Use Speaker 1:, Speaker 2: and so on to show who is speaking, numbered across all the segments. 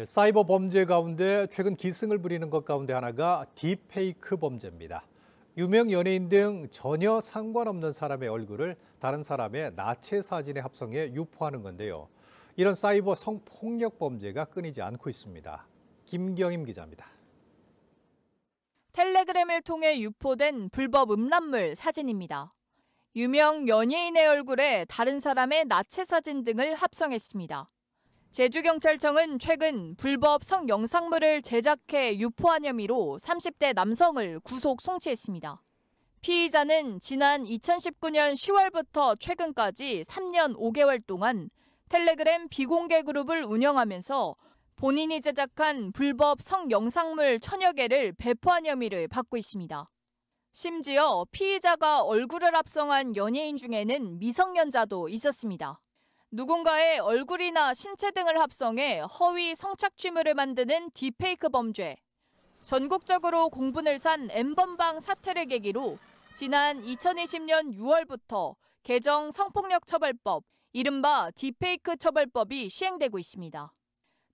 Speaker 1: 네, 사이버 범죄 가운데 최근 기승을 부리는 것 가운데 하나가 딥페이크 범죄입니다. 유명 연예인 등 전혀 상관없는 사람의 얼굴을 다른 사람의 나체 사진에 합성해 유포하는 건데요. 이런 사이버 성폭력 범죄가 끊이지 않고 있습니다. 김경임 기자입니다.
Speaker 2: 텔레그램을 통해 유포된 불법 음란물 사진입니다. 유명 연예인의 얼굴에 다른 사람의 나체 사진 등을 합성했습니다. 제주경찰청은 최근 불법 성영상물을 제작해 유포한 혐의로 30대 남성을 구속 송치했습니다. 피의자는 지난 2019년 10월부터 최근까지 3년 5개월 동안 텔레그램 비공개 그룹을 운영하면서 본인이 제작한 불법 성영상물 천여 개를 배포한 혐의를 받고 있습니다. 심지어 피의자가 얼굴을 합성한 연예인 중에는 미성년자도 있었습니다. 누군가의 얼굴이나 신체 등을 합성해 허위 성착취물을 만드는 디페이크 범죄. 전국적으로 공분을 산 엠번방 사태를 계기로 지난 2020년 6월부터 개정 성폭력 처벌법, 이른바 디페이크 처벌법이 시행되고 있습니다.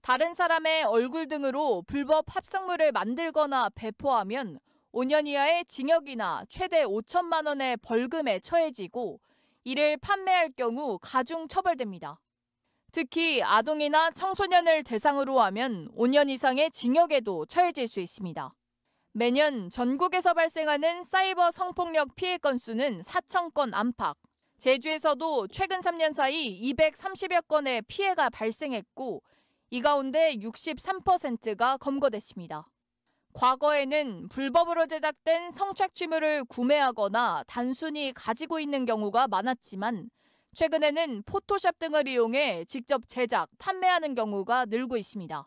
Speaker 2: 다른 사람의 얼굴 등으로 불법 합성물을 만들거나 배포하면 5년 이하의 징역이나 최대 5천만 원의 벌금에 처해지고 이를 판매할 경우 가중 처벌됩니다. 특히 아동이나 청소년을 대상으로 하면 5년 이상의 징역에도 처해질 수 있습니다. 매년 전국에서 발생하는 사이버 성폭력 피해 건수는 4천 건 안팎. 제주에서도 최근 3년 사이 230여 건의 피해가 발생했고 이 가운데 63%가 검거됐습니다. 과거에는 불법으로 제작된 성착취물을 구매하거나 단순히 가지고 있는 경우가 많았지만 최근에는 포토샵 등을 이용해 직접 제작, 판매하는 경우가 늘고 있습니다.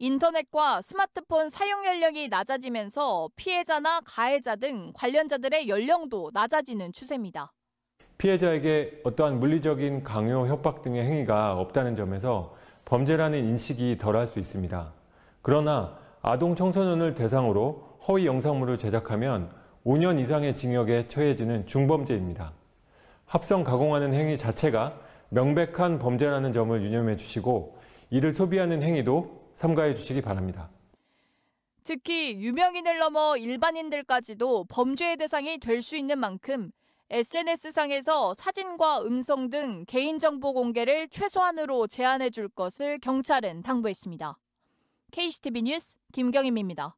Speaker 2: 인터넷과 스마트폰 사용 연령이 낮아지면서 피해자나 가해자 등 관련자들의 연령도 낮아지는 추세입니다.
Speaker 3: 피해자에게 어떠한 물리적인 강요, 협박 등의 행위가 없다는 점에서 범죄라는 인식이 덜할 수 있습니다. 그러나 아동 청소년을 대상으로 허위 영상물을 제작하면 5년 이상의 징역에 처해지는 중범죄입니다. 합성 가공하는 행위 자체가 명백한 범죄라는 점을 유념해 주시고 이를 소비하는 행위도 삼가해 주시기 바랍니다.
Speaker 2: 특히 유명인을 넘어 일반인들까지도 범죄의 대상이 될 수 있는 만큼 SNS상에서 사진과 음성 등 개인정보 공개를 최소한으로 제한해 줄 것을 경찰은 당부했습니다. KCTV 뉴스 김경임입니다.